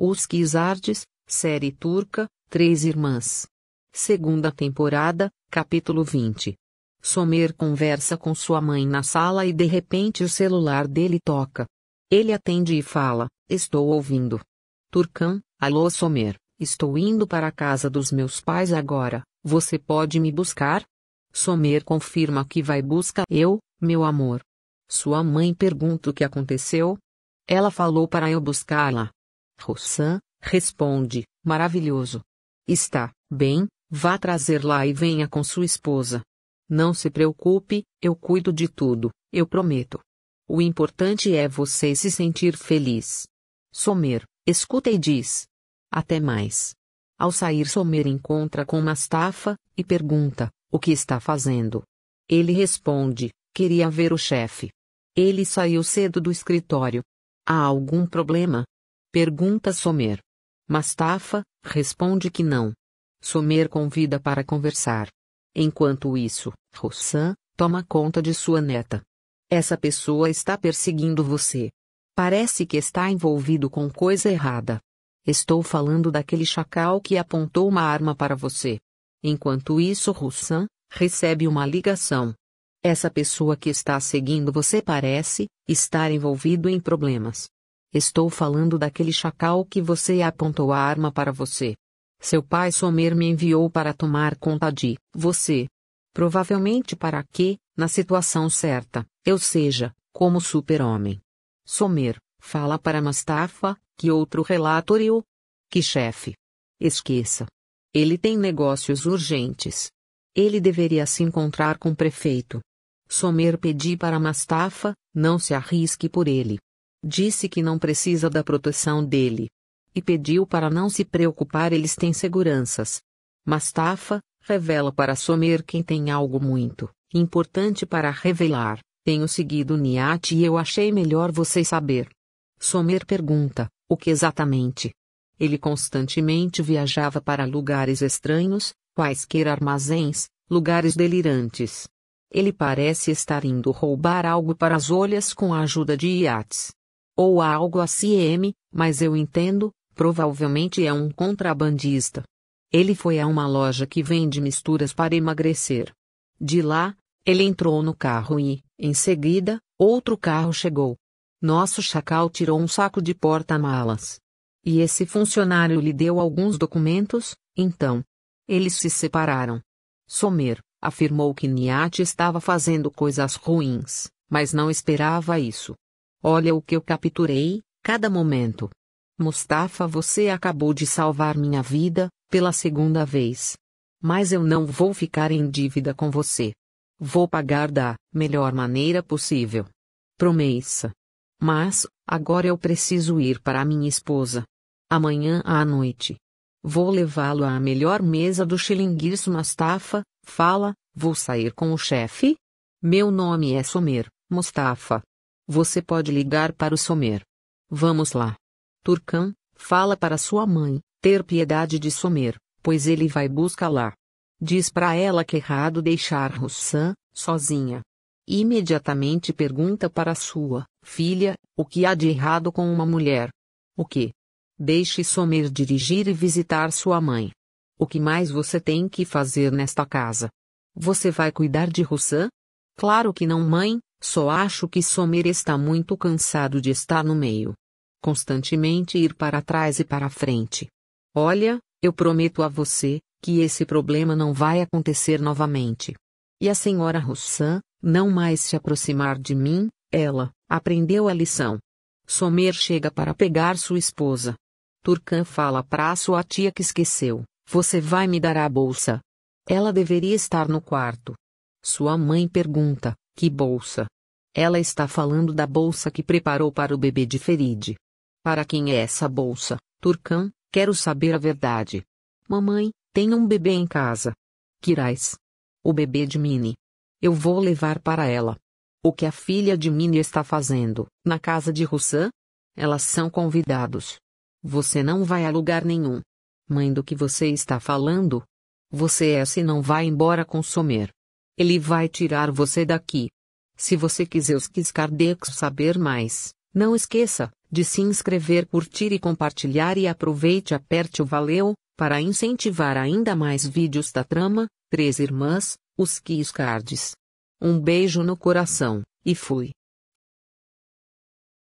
Uskizardes, série turca, Três Irmãs. Segunda temporada, capítulo 20. Somer conversa com sua mãe na sala e de repente o celular dele toca. Ele atende e fala: Estou ouvindo. Turcão, alô Somer, estou indo para a casa dos meus pais agora, você pode me buscar? Somer confirma que vai buscar eu, meu amor. Sua mãe pergunta o que aconteceu. Ela falou para eu buscá-la. Rosan responde, maravilhoso. Está, bem, vá trazer lá e venha com sua esposa. Não se preocupe, eu cuido de tudo, eu prometo. O importante é você se sentir feliz. Somer, escuta e diz. Até mais. Ao sair, Somer encontra com Mastafa e pergunta: O que está fazendo? Ele responde: Queria ver o chefe. Ele saiu cedo do escritório. Há algum problema? Pergunta Somer. Mastafa responde que não. Somer convida para conversar. Enquanto isso, Rossan toma conta de sua neta. Essa pessoa está perseguindo você. Parece que está envolvido com coisa errada. Estou falando daquele chacal que apontou uma arma para você. Enquanto isso, Russan recebe uma ligação. Essa pessoa que está seguindo você parece estar envolvido em problemas. Estou falando daquele chacal que você apontou a arma para você. Seu pai Somer me enviou para tomar conta de você. Provavelmente para que, na situação certa, eu seja, como super-homem. Somer, fala para Mastafa, que outro relator eu? Que chefe? Esqueça. Ele tem negócios urgentes. Ele deveria se encontrar com o prefeito. Somer pedi para Mastafa não se arrisque por ele. Disse que não precisa da proteção dele. E pediu para não se preocupar, eles têm seguranças. Mas Tafa revela para Somer quem tem algo muito importante para revelar. Tenho seguido Niat e eu achei melhor você saber. Somer pergunta: o que exatamente? Ele constantemente viajava para lugares estranhos, quaisquer armazéns, lugares delirantes. Ele parece estar indo roubar algo para as olhas com a ajuda de iates ou algo assim, mas eu entendo, provavelmente é um contrabandista. Ele foi a uma loja que vende misturas para emagrecer. De lá, ele entrou no carro e, em seguida, outro carro chegou. Nosso chacal tirou um saco de porta-malas. E esse funcionário lhe deu alguns documentos, então. Eles se separaram. Somer afirmou que Niat estava fazendo coisas ruins, mas não esperava isso. Olha o que eu capturei, cada momento. Mustafa, você acabou de salvar minha vida, pela segunda vez. Mas eu não vou ficar em dívida com você. Vou pagar da melhor maneira possível. Promessa. Mas, agora eu preciso ir para minha esposa. Amanhã à noite. Vou levá-lo à melhor mesa do Xilinguirs Mustafa, fala, vou sair com o chefe? Meu nome é Somer, Mustafa. Você pode ligar para o Somer. Vamos lá. Turcan, fala para sua mãe, ter piedade de Somer, pois ele vai buscá-la. Diz para ela que é errado deixar Russan, sozinha. Imediatamente pergunta para sua filha, o que há de errado com uma mulher. O que? Deixe Somer dirigir e visitar sua mãe. O que mais você tem que fazer nesta casa? Você vai cuidar de Russan? Claro que não, mãe, só acho que Sommer está muito cansado de estar no meio. Constantemente ir para trás e para frente. Olha, eu prometo a você que esse problema não vai acontecer novamente. E a senhora Roussan, não mais se aproximar de mim, ela aprendeu a lição. Sommer chega para pegar sua esposa. Turcan fala para sua tia que esqueceu: Você vai me dar a bolsa. Ela deveria estar no quarto. Sua mãe pergunta: que bolsa? Ela está falando da bolsa que preparou para o bebê de Feride. Para quem é essa bolsa, Turcão? Quero saber a verdade. Mamãe, tem um bebê em casa. Quirais. O bebê de Mini. Eu vou levar para ela. O que a filha de Mini está fazendo, na casa de Roussan? Elas são convidados. Você não vai a lugar nenhum. Mãe do que você está falando? Você é se assim, não vai embora consumir. Ele vai tirar você daqui. Se você quiser os Kiskardex saber mais, não esqueça de se inscrever, curtir e compartilhar e aproveite aperte o valeu para incentivar ainda mais vídeos da trama Três Irmãs, os Kiskards. Um beijo no coração e fui.